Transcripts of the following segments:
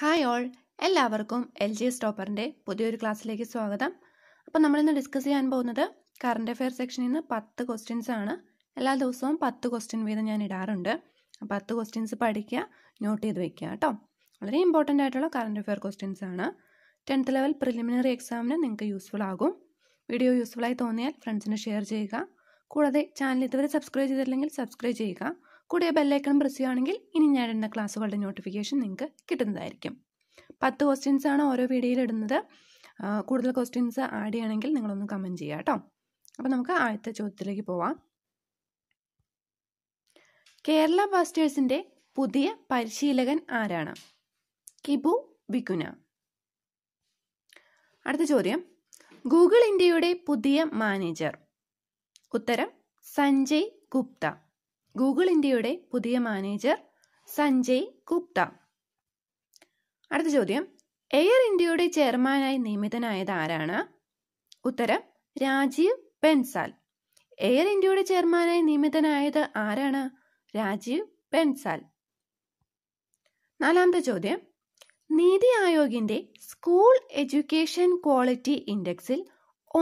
hi all എല്ലാവർക്കും L G ടോപ്പറിൻ്റെ പുതിയൊരു ക്ലാസ്സിലേക്ക് സ്വാഗതം അപ്പോൾ നമ്മളിന്ന് ഡിസ്കസ് ചെയ്യാൻ പോകുന്നത് കറണ്ട് അഫെയർ സെക്ഷനിൽ നിന്ന് പത്ത് ക്വസ്റ്റ്യൻസ് ആണ് എല്ലാ ദിവസവും പത്ത് ക്വസ്റ്റ്യൻ വീതം ഞാൻ ഇടാറുണ്ട് അപ്പോൾ പത്ത് ക്വസ്റ്റ്യൻസ് പഠിക്കുക നോട്ട് ചെയ്ത് വെക്കുക കേട്ടോ വളരെ ഇമ്പോർട്ടൻ്റ് ആയിട്ടുള്ള കറണ്ട് അഫെയർ ക്വസ്റ്റ്യൻസ് ആണ് ടെൻത്ത് ലെവൽ പ്രിലിമിനറി എക്സാമിന് നിങ്ങൾക്ക് യൂസ്ഫുൾ ആകും വീഡിയോ യൂസ്ഫുൾ ആയി തോന്നിയാൽ ഫ്രണ്ട്സിന് ഷെയർ ചെയ്യുക കൂടാതെ ചാനൽ ഇതുവരെ സബ്സ്ക്രൈബ് ചെയ്തിട്ടില്ലെങ്കിൽ സബ്സ്ക്രൈബ് ചെയ്യുക കൂടെ ബെല്ലൈക്കണം പ്രസ് ചെയ്യുകയാണെങ്കിൽ ഇനി ഞാൻ ഇടുന്ന ക്ലാസ്സുകളുടെ നോട്ടിഫിക്കേഷൻ നിങ്ങൾക്ക് കിട്ടുന്നതായിരിക്കും പത്ത് ക്വസ്റ്റ്യൻസ് ആണ് ഓരോ വീഡിയോയിൽ ഇടുന്നത് കൂടുതൽ ക്വസ്റ്റ്യൻസ് ആഡ് ചെയ്യണമെങ്കിൽ നിങ്ങളൊന്ന് കമൻറ്റ് ചെയ്യുക കേട്ടോ അപ്പോൾ നമുക്ക് ആദ്യത്തെ ചോദ്യത്തിലേക്ക് പോവാം കേരള ബ്ലാസ്റ്റേഴ്സിൻ്റെ പുതിയ പരിശീലകൻ ആരാണ് കിബു വിക്കുന അടുത്ത ചോദ്യം ഗൂഗിൾ ഇന്ത്യയുടെ പുതിയ മാനേജർ ഉത്തരം സഞ്ജയ് ഗുപ്ത ഗൂഗിൾ ഇന്ത്യയുടെ പുതിയ മാനേജർ സഞ്ജയ് ഗുപ്ത അടുത്ത ചോദ്യം എയർ ഇന്ത്യയുടെ ചെയർമാനായി നിയമിതനായത് ആരാണ് ഉത്തരം രാജീവ് പെൻസാൽ എയർ ഇന്ത്യയുടെ ചെയർമാനായി നിയമിതനായത് ആരാണ് രാജീവ് പെൻസാൽ നാലാമത്തെ ചോദ്യം നീതി ആയോഗിന്റെ സ്കൂൾ എഡ്യൂക്കേഷൻ ക്വാളിറ്റി ഇൻഡെക്സിൽ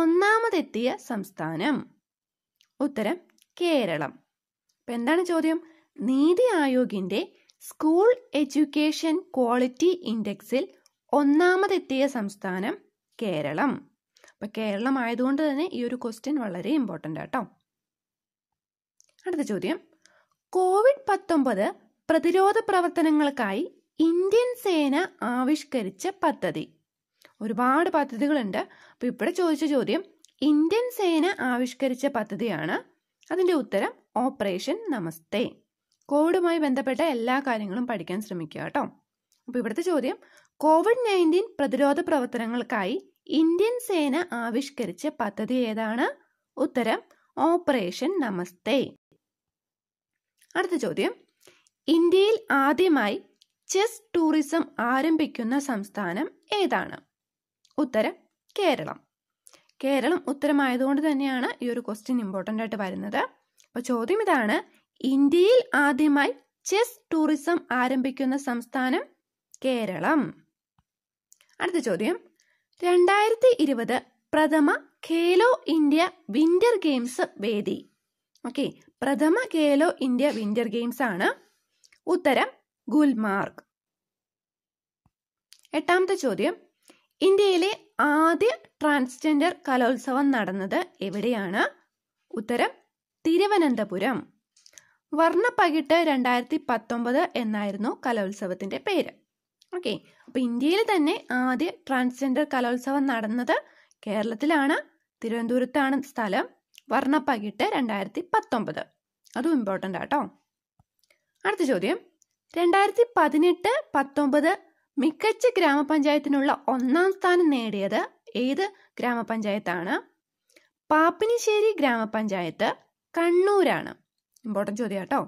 ഒന്നാമതെത്തിയ സംസ്ഥാനം ഉത്തരം കേരളം ഇപ്പം എന്താണ് ചോദ്യം നീതി ആയോഗിൻ്റെ സ്കൂൾ എഡ്യൂക്കേഷൻ ക്വാളിറ്റി ഇൻഡെക്സിൽ ഒന്നാമതെത്തിയ സംസ്ഥാനം കേരളം അപ്പം കേരളം ആയതുകൊണ്ട് തന്നെ ഈ ഒരു ക്വസ്റ്റ്യൻ വളരെ ഇമ്പോർട്ടൻ്റ് ആട്ടോ അടുത്ത ചോദ്യം കോവിഡ് പത്തൊമ്പത് പ്രതിരോധ പ്രവർത്തനങ്ങൾക്കായി ഇന്ത്യൻ സേന ആവിഷ്കരിച്ച പദ്ധതി ഒരുപാട് പദ്ധതികളുണ്ട് അപ്പോൾ ഇവിടെ ചോദിച്ച ചോദ്യം ഇന്ത്യൻ സേന ആവിഷ്കരിച്ച പദ്ധതിയാണ് അതിൻ്റെ ഉത്തരം ഓപ്പറേഷൻ നമസ്തേ കോവിഡുമായി ബന്ധപ്പെട്ട എല്ലാ കാര്യങ്ങളും പഠിക്കാൻ ശ്രമിക്കുക കേട്ടോ അപ്പോൾ ഇവിടുത്തെ ചോദ്യം കോവിഡ് നയൻറ്റീൻ പ്രതിരോധ പ്രവർത്തനങ്ങൾക്കായി ഇന്ത്യൻ സേന ആവിഷ്കരിച്ച പദ്ധതി ഏതാണ് ഉത്തരം ഓപ്പറേഷൻ നമസ്തേ അടുത്ത ചോദ്യം ഇന്ത്യയിൽ ആദ്യമായി ചെസ് ടൂറിസം ആരംഭിക്കുന്ന സംസ്ഥാനം ഏതാണ് ഉത്തരം കേരളം കേരളം ഉത്തരമായതുകൊണ്ട് തന്നെയാണ് ഈ ഒരു ക്വസ്റ്റ്യൻ ഇമ്പോർട്ടൻ്റ് ആയിട്ട് വരുന്നത് അപ്പോൾ ചോദ്യം ഇതാണ് ഇന്ത്യയിൽ ആദ്യമായി ചെസ് ടൂറിസം ആരംഭിക്കുന്ന സംസ്ഥാനം കേരളം അടുത്ത ചോദ്യം രണ്ടായിരത്തി ഇരുപത് പ്രഥമ ഖേലോ ഇന്ത്യ വിന്റർ ഗെയിംസ് വേദി ഓക്കെ പ്രഥമ ഖേലോ ഇന്ത്യ വിന്റർ ഗെയിംസ് ആണ് ഉത്തരം ഗുൽമാർഗ് എട്ടാമത്തെ ചോദ്യം ഇന്ത്യയിലെ ആദ്യ ട്രാൻസ്ജെൻഡർ കലോത്സവം നടന്നത് എവിടെയാണ് ഉത്തരം തിരുവനന്തപുരം വർണ്ണപ്പകിട്ട് രണ്ടായിരത്തി പത്തൊമ്പത് എന്നായിരുന്നു കലോത്സവത്തിന്റെ പേര് ഓക്കെ അപ്പൊ ഇന്ത്യയിൽ തന്നെ ആദ്യ ട്രാൻസ്ജെൻഡർ കലോത്സവം നടന്നത് കേരളത്തിലാണ് തിരുവനന്തപുരത്താണ് സ്ഥലം വർണ്ണപ്പകിട്ട് രണ്ടായിരത്തി പത്തൊമ്പത് അതും ഇമ്പോർട്ടൻ്റ് ആട്ടോ അടുത്ത ചോദ്യം രണ്ടായിരത്തി പതിനെട്ട് പത്തൊമ്പത് മികച്ച ഗ്രാമപഞ്ചായത്തിനുള്ള ഒന്നാം സ്ഥാനം നേടിയത് ഏത് ഗ്രാമപഞ്ചായത്താണ് പാപ്പിനിശ്ശേരി ഗ്രാമപഞ്ചായത്ത് കണ്ണൂരാണ് ഇമ്പോർട്ടൻ്റ് ചോദ്യം കേട്ടോ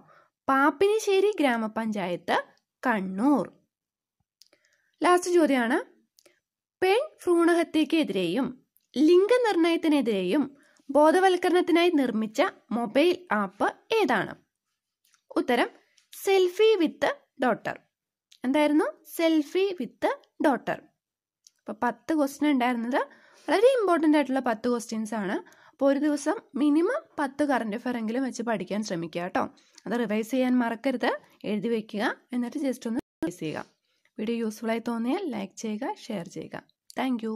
പാപ്പിനിശ്ശേരി ഗ്രാമപഞ്ചായത്ത് കണ്ണൂർ ലാസ്റ്റ് ചോദ്യമാണ് പെൺ ഭ്രൂണഹത്യക്കെതിരെയും ലിംഗനിർണയത്തിനെതിരെയും ബോധവൽക്കരണത്തിനായി നിർമ്മിച്ച മൊബൈൽ ആപ്പ് ഏതാണ് ഉത്തരം സെൽഫി വിത്ത് ഡോട്ടർ എന്തായിരുന്നു സെൽഫി വിത്ത് ഡോട്ടർ അപ്പോൾ പത്ത് ക്വസ്റ്റ്യൻ ഉണ്ടായിരുന്നത് വളരെ ഇമ്പോർട്ടൻ്റ് ആയിട്ടുള്ള പത്ത് ക്വസ്റ്റ്യൻസ് ആണ് അപ്പോൾ ഒരു ദിവസം മിനിമം പത്ത് കറണ്ട് അഫയർ എങ്കിലും വെച്ച് പഠിക്കാൻ ശ്രമിക്കുക കേട്ടോ അത് റിവൈസ് ചെയ്യാൻ മറക്കരുത് എഴുതി വയ്ക്കുക എന്നിട്ട് ജസ്റ്റ് ഒന്ന് റിവൈസ് ചെയ്യുക വീഡിയോ യൂസ്ഫുൾ ആയി തോന്നിയാൽ ലൈക്ക് ചെയ്യുക ഷെയർ ചെയ്യുക താങ്ക്